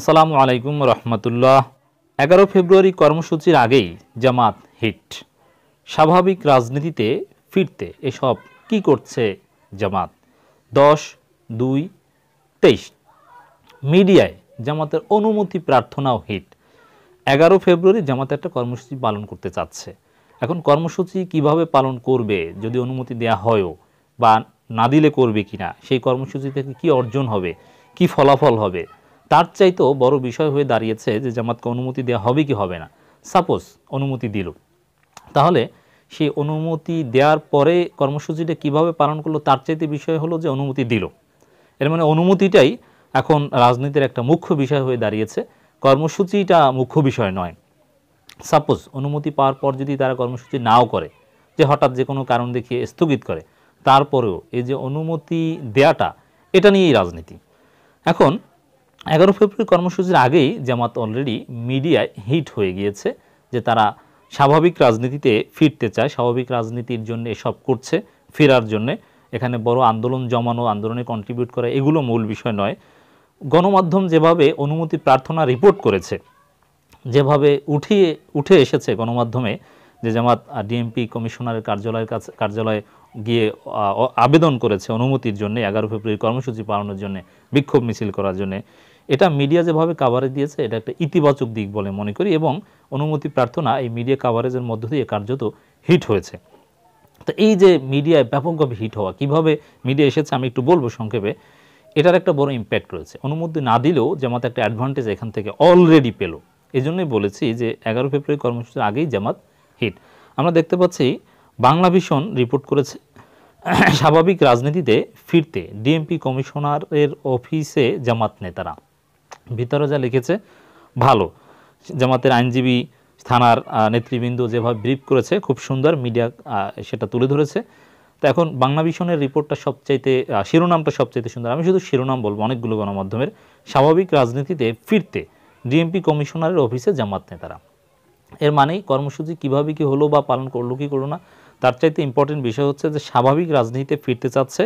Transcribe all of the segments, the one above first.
আসসালামু আলাইকুম রহমতুল্লাহ এগারো ফেব্রুয়ারি কর্মসূচির আগেই জামাত হিট স্বাভাবিক রাজনীতিতে ফিরতে এসব কি করছে জামাত দশ দুই তেইশ মিডিয়ায় জামাতের অনুমতি প্রার্থনাও হিট এগারো ফেব্রুয়ারি জামাতে একটা কর্মসূচি পালন করতে চাচ্ছে এখন কর্মসূচি কিভাবে পালন করবে যদি অনুমতি দেয়া হয়ও বা না দিলে করবে কিনা সেই কর্মসূচি থেকে কি অর্জন হবে কি ফলাফল হবে তার চাইতেও বড় বিষয় হয়ে দাঁড়িয়েছে যে জামাতকে অনুমতি দেওয়া হবে কি হবে না সাপোজ অনুমতি দিল তাহলে সেই অনুমতি দেওয়ার পরে কর্মসূচিটা কিভাবে পালন করলো তার চাইতে বিষয় হলো যে অনুমতি দিল এর মানে অনুমতিটাই এখন রাজনীতির একটা মুখ্য বিষয় হয়ে দাঁড়িয়েছে কর্মসূচিটা মুখ্য বিষয় নয় সাপোজ অনুমতি পাওয়ার পর যদি তারা কর্মসূচি নাও করে যে হঠাৎ যে কোনো কারণ দেখিয়ে স্থগিত করে তারপরেও এই যে অনুমতি দেয়াটা এটা নিয়েই রাজনীতি এখন এগারো ফেব্রুয়ারি কর্মসূচির আগেই জামাত অলরেডি মিডিয়ায় হিট হয়ে গিয়েছে যে তারা স্বাভাবিক রাজনীতিতে ফিরতে চায় স্বাভাবিক রাজনীতির জন্য এসব করছে ফেরার জন্যে এখানে বড় আন্দোলন জমানো আন্দোলনে কন্ট্রিবিউট করা এগুলো মূল বিষয় নয় গণমাধ্যম যেভাবে অনুমতি প্রার্থনা রিপোর্ট করেছে যেভাবে উঠিয়ে উঠে এসেছে গণমাধ্যমে যে জামাত ডিএমপি কমিশনারের কার্যালয়ের কাছে কার্যালয়ে গিয়ে আবেদন করেছে অনুমতির জন্য এগারো ফেব্রুয়ারি কর্মসূচি পালনের জন্য বিক্ষোভ মিছিল করার জন্য এটা মিডিয়া যেভাবে কাভারেজ দিয়েছে এটা একটা ইতিবাচক দিক বলে মনে করি এবং অনুমতি প্রার্থনা এই মিডিয়া কাভারেজের মধ্য দিয়ে কার্যত হিট হয়েছে তো এই যে মিডিয়ায় ব্যাপকভাবে হিট হওয়া কিভাবে মিডিয়া এসেছে আমি একটু বলবো সংক্ষেপে এটার একটা বড় ইম্প্যাক্ট রয়েছে অনুমতি না দিলেও জামাত একটা অ্যাডভান্টেজ এখান থেকে অলরেডি পেল এই জন্যই বলেছি যে এগারো ফেব্রুয়ারি কর্মসূচির আগেই জামাত হিট আমরা দেখতে পাচ্ছি বাংলা ভীষণ রিপোর্ট করেছে স্বাভাবিক রাজনীতিতে ফিরতে ডিএমপি কমিশনারের অফিসে জামাত নেতারা ভিতরে যা লিখেছে ভালো জামাতের আইনজীবী থানার নেতৃবৃন্দ যেভাবে ব্রিফ করেছে খুব সুন্দর মিডিয়া সেটা তুলে ধরেছে তো এখন বাংলা ভিশনের রিপোর্টটা সবচাইতে শিরোনামটা সবচাইতে সুন্দর আমি শুধু শিরোনাম বলবো অনেকগুলো গণমাধ্যমের স্বাভাবিক রাজনীতিতে ফিরতে ডিএমপি কমিশনারের অফিসে জামাত নেতারা এর মানেই কর্মসূচি কীভাবে কি হলো বা পালন করলো কি করলো না তার চাইতে ইম্পর্টেন্ট বিষয় হচ্ছে যে স্বাভাবিক রাজনীতিতে ফিরতে চাচ্ছে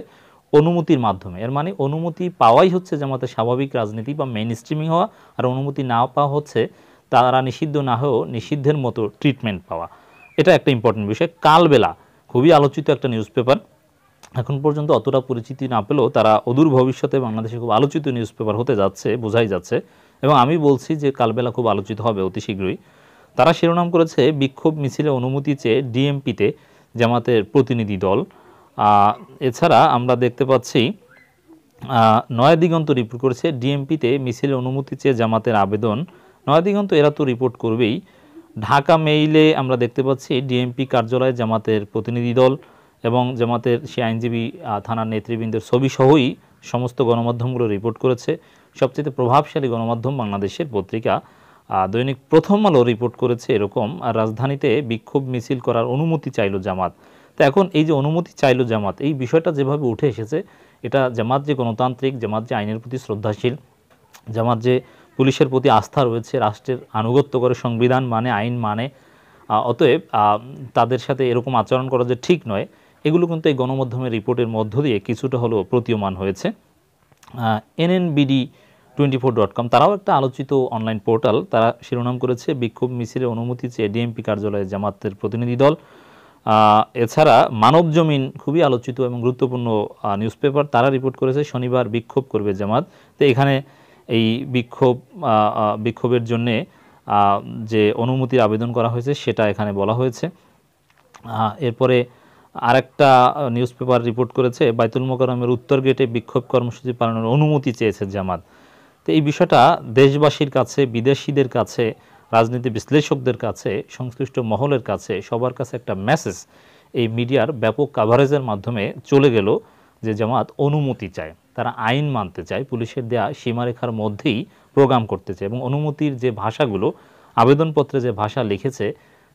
অনুমতির মাধ্যমে এর মানে অনুমতি পাওয়াই হচ্ছে জামাতের স্বাভাবিক রাজনীতি বা মেন স্ট্রিমিং হওয়া আর অনুমতি না পাওয়া হচ্ছে তারা নিষিদ্ধ না হয়েও নিষিদ্ধের মতো ট্রিটমেন্ট পাওয়া এটা একটা ইম্পর্টেন্ট বিষয় কালবেলা খুবই আলোচিত একটা নিউজ পেপার এখন পর্যন্ত অতটা পরিচিতি না পেলেও তারা অদূর ভবিষ্যতে বাংলাদেশে খুব আলোচিত নিউজ পেপার হতে যাচ্ছে বোঝাই যাচ্ছে এবং আমি বলছি যে কালবেলা খুব আলোচিত হবে অতি শীঘ্রই তারা শিরোনাম করেছে বিক্ষোভ মিছিলে অনুমতি চেয়ে ডিএমপিতে জামাতের প্রতিনিধি দল এছাড়া আমরা দেখতে পাচ্ছি নয়া দিগন্ত রিপোর্ট করেছে ডিএমপিতে মিছিলের অনুমতি চেয়ে জামাতের আবেদন নয়া দিগন্ত এরা তো রিপোর্ট করবেই ঢাকা মেইলে আমরা দেখতে পাচ্ছি ডিএমপি কার্যালয়ে জামাতের প্রতিনিধি দল এবং জামাতের সে আইনজীবী থানার নেতৃবৃন্দের ছবি সহই সমস্ত গণমাধ্যমগুলো রিপোর্ট করেছে সবচেয়ে প্রভাবশালী গণমাধ্যম বাংলাদেশের পত্রিকা দৈনিক প্রথম আলো রিপোর্ট করেছে এরকম আর রাজধানীতে বিক্ষোভ মিছিল করার অনুমতি চাইল জামাত তো এখন এই যে অনুমতি চাইল জামাত এই বিষয়টা যেভাবে উঠে এসেছে এটা জামাত যে গণতান্ত্রিক জামাত যে আইনের প্রতি শ্রদ্ধাশীল জামাত যে পুলিশের প্রতি আস্থা রয়েছে রাষ্ট্রের আনুগত্য করে সংবিধান মানে আইন মানে অতএব তাদের সাথে এরকম আচরণ করা যে ঠিক নয় এগুলো কিন্তু এই গণমাধ্যমের রিপোর্টের মধ্য দিয়ে কিছুটা হলেও প্রতীয়মান হয়েছে NNBD twenty four dot com তারাও একটা আলোচিত অনলাইন পোর্টাল তারা শিরোনাম করেছে বিক্ষোভ মিছিলে অনুমতি চেয়ে ডিএমপি কার্যালয়ে জামাতের প্রতিনিধি দল এছাড়া মানব জমিন খুবই আলোচিত এবং গুরুত্বপূর্ণ নিউজ পেপার তারা রিপোর্ট করেছে শনিবার বিক্ষোভ করবে জামাত তো এখানে এই বিক্ষোভ বিক্ষোভের জন্যে যে অনুমতির আবেদন করা হয়েছে সেটা এখানে বলা হয়েছে এরপরে আরেকটা নিউজ পেপার রিপোর্ট করেছে বাইতুল মোকারমের উত্তর গেটে বিক্ষোভ কর্মসূচি পালনের অনুমতি চেয়েছে জামাত তো এই বিষয়টা দেশবাসীর কাছে বিদেশিদের কাছে রাজনীতি বিশ্লেষকদের কাছে সংশ্লিষ্ট মহলের কাছে সবার কাছে একটা মেসেজ এই মিডিয়ার ব্যাপক কাভারেজের মাধ্যমে চলে গেল যে জামাত অনুমতি চায় তারা আইন মানতে চায় পুলিশের দেয়া সীমারেখার মধ্যেই প্রোগ্রাম করতে চায় এবং অনুমতির যে ভাষাগুলো আবেদনপত্রে যে ভাষা লিখেছে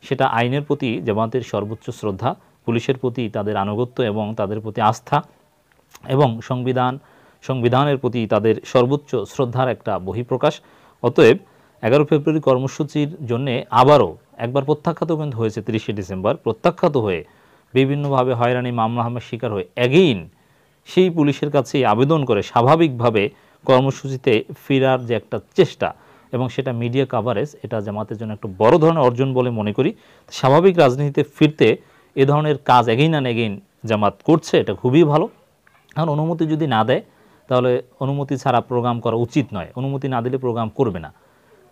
সেটা আইনের প্রতি জামাতের সর্বোচ্চ শ্রদ্ধা পুলিশের প্রতি তাদের আনুগত্য এবং তাদের প্রতি আস্থা এবং সংবিধান সংবিধানের প্রতি তাদের সর্বোচ্চ শ্রদ্ধার একটা বহিঃপ্রকাশ অতএব এগারো ফেব্রুয়ারি কর্মসূচির জন্য আবারও একবার প্রত্যাখ্যাত কিন্তু হয়েছে তিরিশে ডিসেম্বর প্রত্যাখ্যাত হয়ে বিভিন্নভাবে হয়রানি মামলা হামের শিকার হয়ে অ্যাগেইন সেই পুলিশের কাছে আবেদন করে স্বাভাবিকভাবে কর্মসূচিতে ফেরার যে একটা চেষ্টা এবং সেটা মিডিয়া কাভারেজ এটা জামাতের জন্য একটা বড় ধরনের অর্জন বলে মনে করি স্বাভাবিক রাজনীতিতে ফিরতে এ ধরনের কাজ এগেইন অ্যান্ড এগেইন জামাত করছে এটা খুবই ভালো কারণ অনুমতি যদি না দেয় তাহলে অনুমতি ছাড়া প্রোগ্রাম করা উচিত নয় অনুমতি না দিলে প্রোগ্রাম করবে না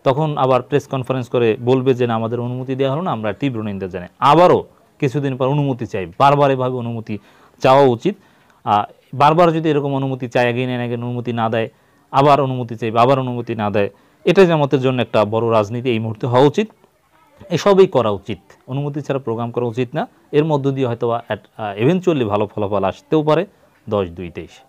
তখন আবার প্রেস কনফারেন্স করে বলবে যে না আমাদের অনুমতি দেওয়া হলো না আমরা তীব্র নিন্দা জানাই আবারও কিছুদিন পর অনুমতি চাই বারবার এভাবে অনুমতি চাওয়া উচিত বারবার যদি এরকম অনুমতি চায় এগিয়ে নেন আগে অনুমতি না দেয় আবার অনুমতি চাইবে আবার অনুমতি না দেয় এটাই আমাদের জন্য একটা বড় রাজনীতি এই মুহূর্তে হওয়া উচিত এসবই করা উচিত অনুমতি ছাড়া প্রোগ্রাম করা উচিত না এর মধ্য দিয়ে হয়তো এভেনচুয়ালি ভালো ফলাফল আসতেও পারে দশ দুই তেইশ